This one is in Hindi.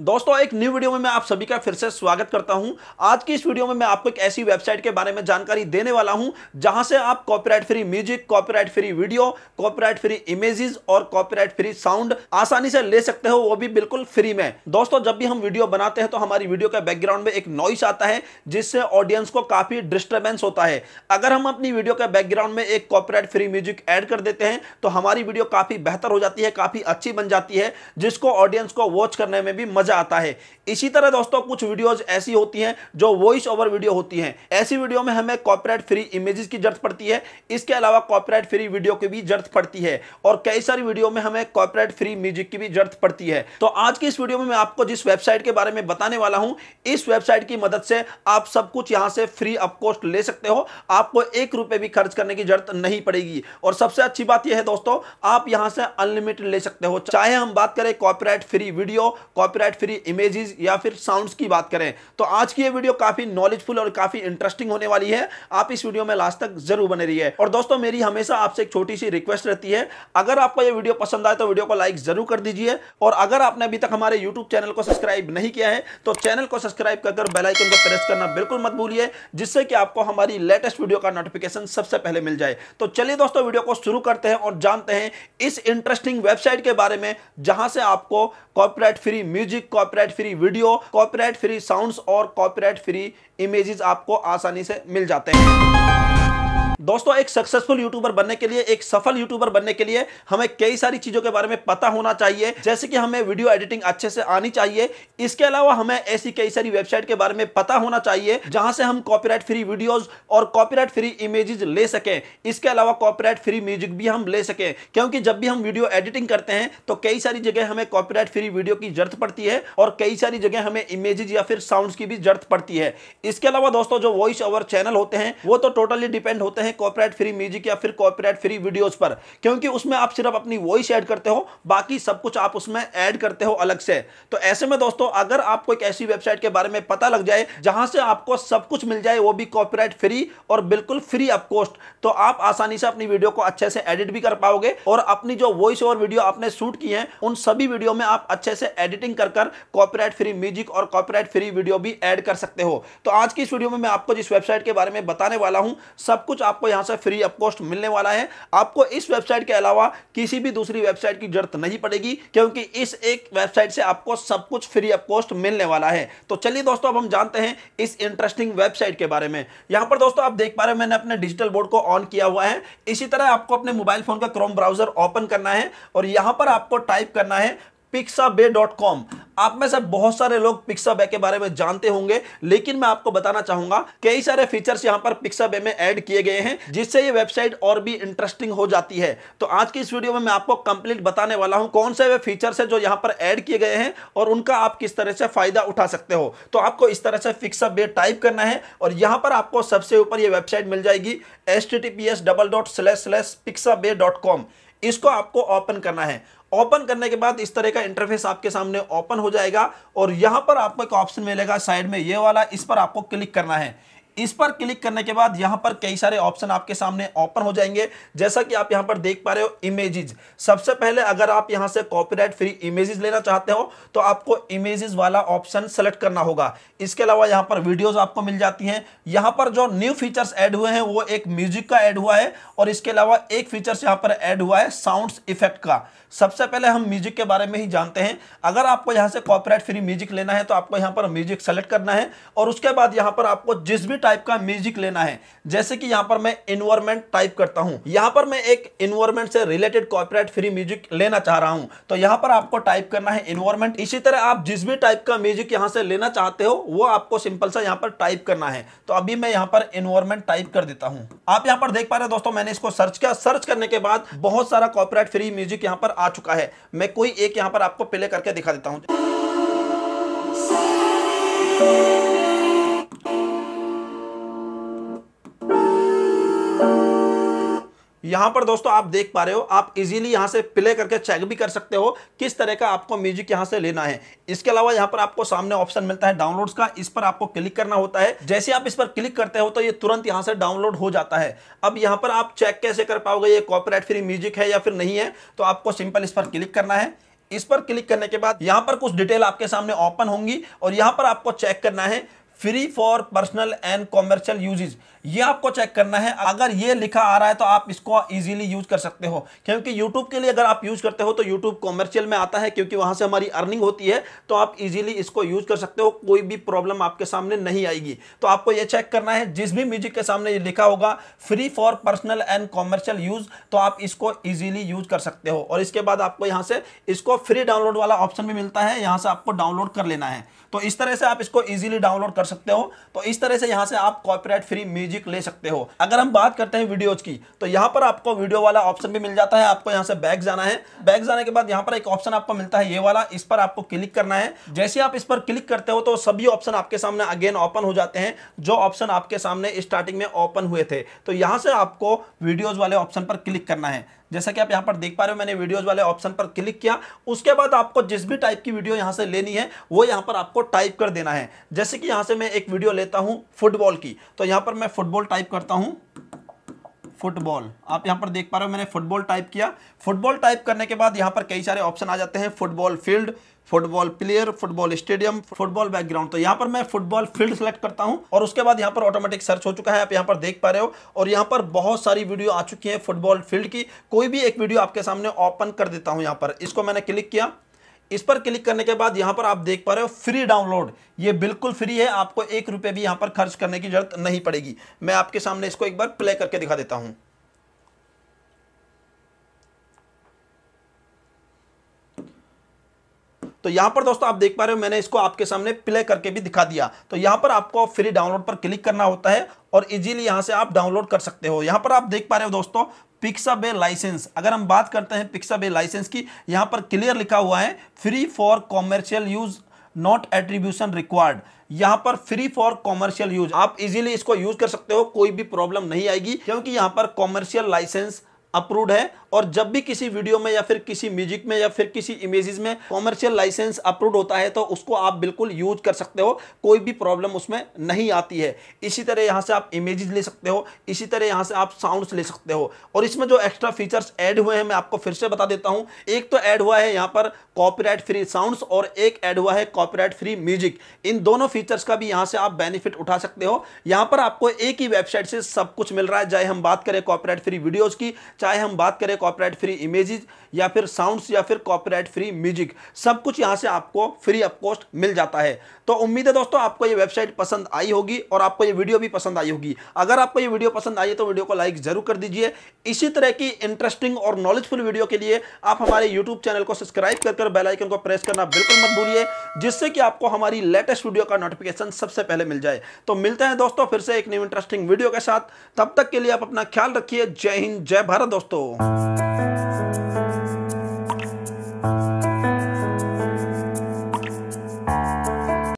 दोस्तों एक न्यू वीडियो में मैं आप सभी का फिर से स्वागत करता हूं आज की इस वीडियो में मैं आपको एक ऐसी वेबसाइट के बारे में जानकारी देने वाला हूं जहां से आप copyright free music copyright free video copyright free images और कॉपीराइट फ्री साउंड आसानी से ले सकते हो वो भी बिल्कुल फ्री में दोस्तों जब भी हम वीडियो बनाते हैं तो हमारी वीडियो के बैकग्राउंड में एक नॉइस आता है जिससे ऑडियंस को काफी डिस्टर्बेंस होता है अगर हम अपनी वीडियो के बैकग्राउंड में एक कॉपीराइट फ्री म्यूजिक एड कर देते हैं तो हमारी वीडियो काफी बेहतर हो जाती है काफी अच्छी बन जाती है जिसको ऑडियंस को वॉच करने में भी मजा मजा आता है इसी तरह दोस्तों कुछ वीडियोज ऐसी होती हैं जो वॉइस ओवर वीडियो होती हैं ऐसी वीडियो में हमें कॉपीराइट फ्री इमेजेस की जरूरत पड़ती है इसके अलावा कॉपीराइट फ्री वीडियो की भी जरूरत पड़ती है और कई सारी वीडियो में हमें कॉपीराइट फ्री म्यूजिक की भी जरूरत पड़ती है तो आज की इस वीडियो में मैं आपको जिस वेबसाइट के बारे में बताने वाला हूं इस वेबसाइट की मदद से आप सब कुछ यहां से फ्री ऑफ कॉस्ट ले सकते हो आपको एक रुपए भी खर्च करने की जरूरत नहीं पड़ेगी और सबसे अच्छी बात यह है दोस्तों आप यहां से अनलिमिटेड ले सकते हो चाहे हम बात करें copyright free video copyright free images या फिर साउंड्स की बात करें तो आज की ये वीडियो काफ़ी नॉलेजफुल और काफ़ी इंटरेस्टिंग होने वाली है आप इस वीडियो में लास्ट तक जरूर बने रहिए और दोस्तों मेरी हमेशा आपसे एक छोटी सी रिक्वेस्ट रहती है अगर आपको यह वीडियो पसंद आए तो वीडियो को लाइक जरूर कर दीजिए और अगर आपने अभी तक हमारे यूट्यूब चैनल को सब्सक्राइब नहीं किया है तो चैनल को सब्सक्राइब कर बेलाइकन को प्रेस करना बिल्कुल मत भूलिए जिससे कि आपको हमारी लेटेस्ट वीडियो का नोटिफिकेशन सबसे पहले मिल जाए तो चलिए दोस्तों वीडियो को शुरू करते हैं और जानते हैं इस इंटरेस्टिंग वेबसाइट के बारे में जहां से आपको copyright free music copyright free video copyright free sounds और कॉपीराइट फ्री इमेजेस आपको आसानी से मिल जाते हैं दोस्तों एक सक्सेसफुल यूट्यूबर बनने के लिए एक सफल यूट्यूबर बनने के लिए हमें कई सारी चीजों के बारे में पता होना चाहिए जैसे कि हमें वीडियो एडिटिंग अच्छे से आनी चाहिए इसके अलावा हमें ऐसी कई सारी वेबसाइट के बारे में पता होना चाहिए जहां से हम कॉपीराइट फ्री वीडियोस और कॉपीराइट फ्री इमेजेस ले सकें इसके अलावा कॉपीराइट फ्री म्यूजिक भी हम ले सकें क्योंकि जब भी हम वीडियो एडिटिंग करते हैं तो कई सारी जगह हमें कॉपीराइट फ्री वीडियो की जरूरत पड़ती है और कई सारी जगह हमें इमेजेस या फिर साउंड की भी जरूरत पड़ती है इसके अलावा दोस्तों जो वॉइस ओवर चैनल होते हैं वो तो टोटली डिपेंड होते हैं हैं कॉपरेट फ्री म्यूजिक या फिर कॉपरेट फ्री वीडियोज पर क्योंकि उसमें आप सिर्फ अपनी वॉइस ऐड करते हो बाकी सब कुछ आप उसमें ऐड करते हो अलग से तो ऐसे में दोस्तों अगर आपको एक ऐसी वेबसाइट के बारे में पता लग जाए जहां से आपको सब कुछ मिल जाए वो भी कॉपीराइट फ्री और बिल्कुल फ्री ऑफ कॉस्ट तो आप आसानी से अपनी वीडियो को अच्छे से एडिट भी कर पाओगे और अपनी जो वॉइस और वीडियो आपने शूट की है उन सभी वीडियो में आप अच्छे से एडिटिंग कर कर कॉपीराइट फ्री म्यूजिक और कॉपीराइट फ्री वीडियो भी ऐड कर सकते हो तो आज की इस वीडियो में मैं आपको जिस वेबसाइट के बारे में बताने वाला हूं सब कुछ आप आपको यहां से फ्री ऑफ कॉस्ट मिलने वाला है आपको इस वेबसाइट के अलावा किसी भी दूसरी वेबसाइट की जरूरत नहीं पड़ेगी क्योंकि इस एक वेबसाइट से आपको सब कुछ फ्री ऑफ कॉस्ट मिलने वाला है तो चलिए दोस्तों अब हम जानते हैं इस इंटरेस्टिंग वेबसाइट के बारे में यहां पर दोस्तों आप देख पा रहे हैं मैंने अपने डिजिटल बोर्ड को ऑन किया हुआ है इसी तरह आपको अपने मोबाइल फोन का क्रोम ब्राउजर ओपन करना है और यहां पर आपको टाइप करना है पिक्साबे डॉट कॉम आप में से बहुत सारे लोग बे के बारे में जानते होंगे लेकिन मैं आपको बताना चाहूंगा कई सारे फीचर्स यहाँ पर बे में ऐड किए गए हैं जिससे ये वेबसाइट और भी इंटरेस्टिंग हो जाती है तो आज की इस वीडियो में मैं आपको कंप्लीट बताने वाला हूँ कौन से वे फीचर्स है जो यहाँ पर ऐड किए गए हैं और उनका आप किस तरह से फायदा उठा सकते हो तो आपको इस तरह से बे टाइप करना है और यहाँ पर आपको सबसे ऊपर ये वेबसाइट मिल जाएगी S T T P S double dot slash slash dot com इसको आपको ओपन करना है ओपन करने के बाद इस तरह का इंटरफेस आपके सामने ओपन हो जाएगा और यहां पर आपको एक ऑप्शन मिलेगा साइड में ये वाला इस पर आपको क्लिक करना है इस पर क्लिक करने के बाद यहां पर कई सारे ऑप्शन आपके सामने ओपन हो जाएंगे जैसा कि आप यहां पर देख पा रहे हो इमेजेस सबसे पहले अगर आप यहां से कॉपीराइट फ्री इमेजेस लेना चाहते हो तो आपको इमेजेस वाला ऑप्शन सेलेक्ट करना होगा इसके अलावा यहां पर वीडियोस आपको मिल जाती हैं यहां पर जो न्यू फीचर्स एड हुए हैं वो एक म्यूजिक का एड हुआ है और इसके अलावा एक फीचर्स यहां पर एड हुआ है साउंड इफेक्ट का सबसे पहले हम म्यूजिक के बारे में ही जानते हैं अगर आपको यहां से कॉपीराइट फ्री म्यूजिक लेना है तो आपको यहां पर म्यूजिक सेलेक्ट करना है और उसके बाद यहां पर आपको जिस भी टाइप का म्यूजिक लेना है जैसे कि यहाँ पर मैं इन्वायरमेंट टाइप करता हूँ यहाँ पर मैं एक इन्वायरमेंट से रिलेटेड कॉपीराइट फ्री म्यूजिक लेना चाह रहा हूँ तो यहाँ पर आपको टाइप करना है इन्वायरमेंट इसी तरह आप जिस भी टाइप का म्यूजिक यहाँ से लेना चाहते हो वो आपको सिंपल सा यहाँ पर टाइप करना है तो अभी मैं यहाँ पर इन्वायरमेंट टाइप कर देता हूँ आप यहाँ पर देख पा रहे हैं दोस्तों मैंने इसको सर्च किया सर्च करने के बाद बहुत सारा कॉपीराइट फ्री म्यूजिक यहाँ पर आ चुका है मैं कोई एक यहाँ पर आपको प्ले करके दिखा देता हूँ यहां पर दोस्तों आप देख पा रहे हो आप इजीली यहां से प्ले करके चेक भी कर सकते हो किस तरह का आपको म्यूजिक यहां से लेना है इसके अलावा यहां पर आपको सामने ऑप्शन मिलता है डाउनलोड्स का इस पर आपको क्लिक करना होता है जैसे आप इस पर क्लिक करते हो तो ये तुरंत यहां से डाउनलोड हो जाता है अब यहां पर आप चेक कैसे कर पाओगे ये कॉपीराइट फ्री म्यूजिक है या फिर नहीं है तो आपको सिंपल इस पर क्लिक करना है इस पर क्लिक करने के बाद यहां पर कुछ डिटेल आपके सामने ओपन होंगी और यहां पर आपको चेक करना है free for personal and commercial uses ये आपको चेक करना है अगर ये लिखा आ रहा है तो आप इसको इजीली यूज कर सकते हो क्योंकि यूट्यूब के लिए अगर आप यूज करते हो तो यूट्यूब कॉमर्शियल में आता है क्योंकि वहां से हमारी अर्निंग होती है तो आप इजीली इसको यूज कर सकते हो कोई भी प्रॉब्लम आपके सामने नहीं आएगी तो आपको ये चेक करना है जिस भी म्यूजिक के सामने ये लिखा होगा free for personal and commercial use तो आप इसको ईजिली यूज कर सकते हो और इसके बाद आपको यहाँ से इसको फ्री डाउनलोड वाला ऑप्शन भी मिलता है यहाँ से आपको डाउनलोड कर लेना है तो इस तरह से आप इसको ईजिली डाउनलोड कर सकते हो तो इस तरह से यहाँ से आप कॉपीराइट फ्री म्यूजिक ले सकते हो अगर हम बात करते हैं वीडियोज की तो यहाँ पर आपको वीडियो वाला ऑप्शन भी मिल जाता है आपको यहाँ से बैग जाना है बैग जाने के बाद यहाँ पर एक ऑप्शन आपको मिलता है ये वाला इस पर आपको क्लिक करना है जैसे आप इस पर क्लिक करते हो तो सभी ऑप्शन आपके सामने अगेन ओपन हो जाते हैं जो ऑप्शन आपके सामने स्टार्टिंग में ओपन हुए थे तो यहाँ से आपको वीडियोज वाले ऑप्शन पर क्लिक करना है जैसा कि आप यहाँ पर देख पा रहे हो मैंने वीडियोज वाले ऑप्शन पर क्लिक किया उसके बाद आपको जिस भी टाइप की वीडियो यहाँ से लेनी है वो यहाँ पर आपको टाइप कर देना है जैसे कि यहाँ से मैं एक वीडियो लेता हूँ फुटबॉल की तो यहाँ पर मैं फुटबॉल टाइप करता हूँ फुटबॉल आप यहाँ पर देख पा रहे हो मैंने फुटबॉल टाइप किया फुटबॉल टाइप करने के बाद यहाँ पर कई सारे ऑप्शन आ जाते हैं football field football player football stadium football background तो यहाँ पर मैं फुटबॉल फील्ड सेलेक्ट करता हूँ और उसके बाद यहाँ पर ऑटोमेटिक सर्च हो चुका है आप यहाँ पर देख पा रहे हो और यहाँ पर बहुत सारी वीडियो आ चुकी है फुटबॉल फील्ड की कोई भी एक वीडियो आपके सामने ओपन कर देता हूँ यहाँ पर इसको मैंने क्लिक किया इस पर क्लिक करने के बाद यहाँ पर आप देख पा रहे हो फ्री डाउनलोड ये बिल्कुल फ्री है आपको एक रुपये भी यहाँ पर खर्च करने की जरूरत नहीं पड़ेगी मैं आपके सामने इसको एक बार प्ले करके दिखा देता हूँ तो यहां पर दोस्तों आप देख पा रहे हो मैंने इसको आपके सामने प्ले करके भी दिखा दिया तो यहां पर आपको फ्री डाउनलोड पर क्लिक करना होता है और इजीली यहां से आप डाउनलोड कर सकते हो यहां पर आप देख पा रहे हो दोस्तों पिक्सा बे लाइसेंस अगर हम बात करते हैं पिक्सा बे लाइसेंस की यहां पर क्लियर लिखा हुआ है free for commercial use not attribution required यहां पर फ्री फॉर कॉमर्शियल यूज आप इजीली इसको यूज कर सकते हो कोई भी प्रॉब्लम नहीं आएगी क्योंकि यहां पर कॉमर्शियल लाइसेंस अप्रूव्ड है और जब भी किसी वीडियो में या फिर किसी म्यूजिक में या फिर किसी इमेजेस में कॉमर्शियल लाइसेंस अप्रूव होता है तो उसको आप बिल्कुल यूज कर सकते हो कोई भी प्रॉब्लम उसमें नहीं आती है इसी तरह यहाँ से आप इमेजेस ले सकते हो इसी तरह यहाँ से आप साउंड्स ले सकते हो और इसमें जो एक्स्ट्रा फीचर्स ऐड हुए हैं मैं आपको फिर से बता देता हूँ एक तो ऐड हुआ है यहाँ पर कॉपीराइट फ्री साउंड्स और एक ऐड हुआ है कॉपीराइट फ्री म्यूजिक इन दोनों फीचर्स का भी यहाँ से आप बेनिफिट उठा सकते हो यहाँ पर आपको एक ही वेबसाइट से सब कुछ मिल रहा है चाहे हम बात करें कॉपीराइट फ्री वीडियोज़ की चाहे हम बात करें कॉपीराइट फ्री इमेजेस या फिर साउंड्स या फिर कॉपीराइट फ्री म्यूजिक सब कुछ यहाँ से आपको फ्री ऑफ कॉस्ट मिल जाता है तो उम्मीद है दोस्तों आपको ये वेबसाइट पसंद आई होगी और आपको ये वीडियो भी पसंद आई होगी अगर आपको ये वीडियो पसंद आई है तो वीडियो को लाइक जरूर कर दीजिए इसी तरह की इंटरेस्टिंग और नॉलेजफुल वीडियो के लिए आप हमारे यूट्यूब चैनल को सब्सक्राइब कर कर बेलाइकन को प्रेस करना बिल्कुल मत भूलिए जिससे कि आपको हमारी लेटेस्ट वीडियो का नोटिफिकेशन सबसे पहले मिल जाए तो मिलते हैं दोस्तों फिर से एक न्यू इंटरेस्टिंग वीडियो के साथ तब तक के लिए आप अपना ख्याल रखिए जय हिंद जय भारत ¡Gracias!